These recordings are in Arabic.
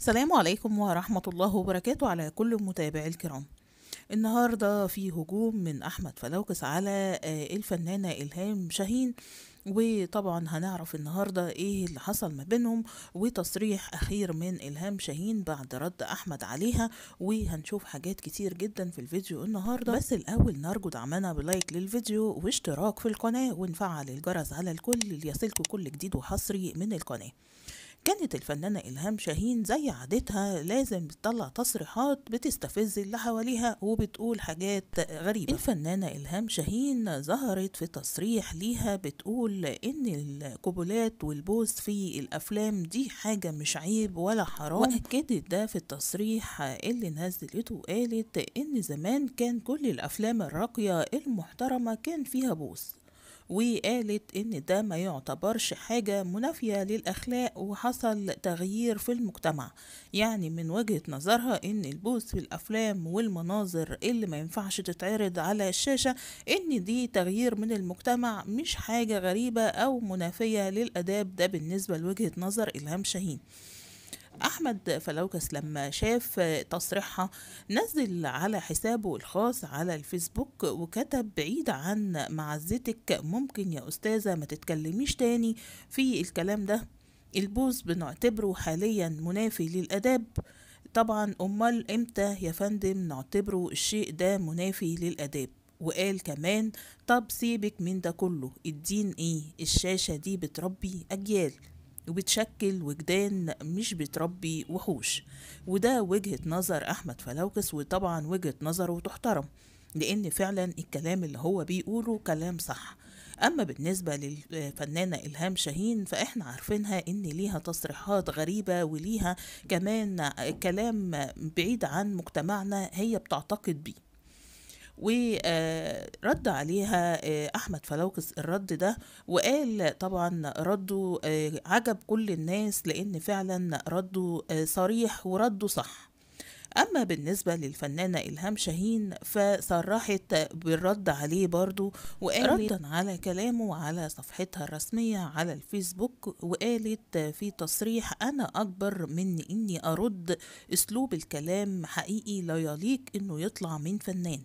السلام عليكم ورحمة الله وبركاته على كل متابعي الكرام النهاردة في هجوم من أحمد فلوكس على آه، الفنانة إلهام شاهين وطبعا هنعرف النهاردة ايه اللي حصل ما بينهم وتصريح اخير من الهام شاهين بعد رد احمد عليها وهنشوف حاجات كتير جدا في الفيديو النهاردة بس الاول نرجو دعمنا بلايك للفيديو واشتراك في القناة ونفعل الجرس على الكل ليصلكوا كل جديد وحصري من القناة كانت الفنانة إلهام شاهين زي عادتها لازم بتطلع تصريحات بتستفز اللي حواليها وبتقول حاجات غريبة الفنانة إلهام شاهين ظهرت في تصريح ليها بتقول إن القبلات والبوس في الأفلام دي حاجة مش عيب ولا حرام وأكدت ده في التصريح اللي نزلته وقالت إن زمان كان كل الأفلام الراقية المحترمة كان فيها بوس وقالت إن ده ما يعتبرش حاجة منافية للأخلاق وحصل تغيير في المجتمع يعني من وجهة نظرها إن البوس في الأفلام والمناظر اللي ما ينفعش تتعرض على الشاشة إن دي تغيير من المجتمع مش حاجة غريبة أو منافية للأداب ده بالنسبة لوجهة نظر إلهام شاهين أحمد فلوكس لما شاف تصريحها نزل على حسابه الخاص على الفيسبوك وكتب بعيد عن معزتك ممكن يا أستاذة ما تتكلميش تاني في الكلام ده البوز بنعتبره حاليا منافي للأداب طبعا أمال إمتى يا فندم نعتبره الشيء ده منافي للأداب وقال كمان طب سيبك من ده كله الدين ايه الشاشة دي بتربي أجيال وبتشكل وجدان مش بتربي وحوش وده وجهة نظر أحمد فلوكس وطبعا وجهة نظره تحترم لأن فعلا الكلام اللي هو بيقوله كلام صح أما بالنسبة للفنانة إلهام شاهين فإحنا عارفينها إن ليها تصريحات غريبة وليها كمان كلام بعيد عن مجتمعنا هي بتعتقد بيه ورد عليها آه، أحمد فلوكس الرد ده وقال طبعا رده آه، عجب كل الناس لأن فعلا رده آه، صريح ورده صح أما بالنسبة للفنانة إلهام شاهين فصرحت بالرد عليه برضو وقالت ردا على كلامه على صفحتها الرسمية على الفيسبوك وقالت في تصريح أنا أكبر من إني أرد أسلوب الكلام حقيقي لا يليق إنه يطلع من فنان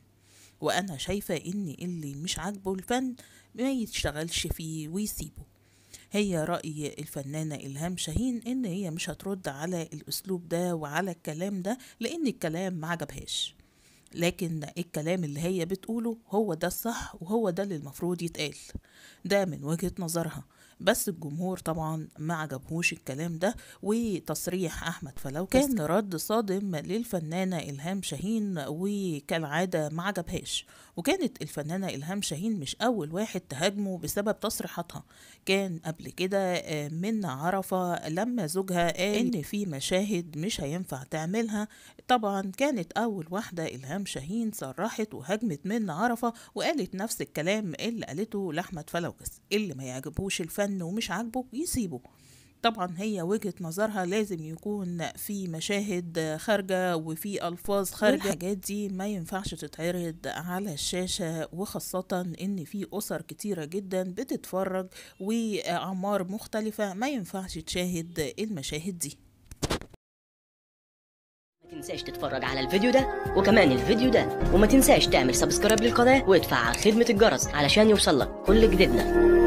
وانا شايفة ان اللي مش عاجبه الفن ما يشتغلش فيه ويسيبه هي رأي الفنانة إلهام شاهين إن هي مش هترد على الأسلوب ده وعلى الكلام ده لأن الكلام ما عجبهاش لكن الكلام اللي هي بتقوله هو ده الصح وهو ده اللي المفروض يتقال ده من وجهة نظرها بس الجمهور طبعا ما عجبهوش الكلام ده وتصريح احمد فلو كان رد صادم للفنانه الهام شاهين وكالعاده ما عجبهاش وكانت الفنانة إلهام شاهين مش أول واحد تهاجمه بسبب تصريحاتها كان قبل كده آه، من عرفة لما زوجها قال إن في مشاهد مش هينفع تعملها طبعا كانت أول واحدة إلهام شاهين صرحت وهاجمت من عرفة وقالت نفس الكلام اللي قالته لأحمد فلوكس اللي ما يعجبوش الفن ومش عاجبه يسيبه طبعا هي وجهة نظرها لازم يكون في مشاهد خارجة وفي ألفاظ خارجة الحاجات دي ما ينفعش تتعرض على الشاشة وخاصة إن في أسر كتيرة جدا بتتفرج وأعمار مختلفة ما ينفعش تشاهد المشاهد دي ما تنساش تتفرج على الفيديو ده وكمان الفيديو ده وما تنساش تعمل سبسكرايب للقناة وادفع خدمة الجرس علشان يوصلك كل جديدنا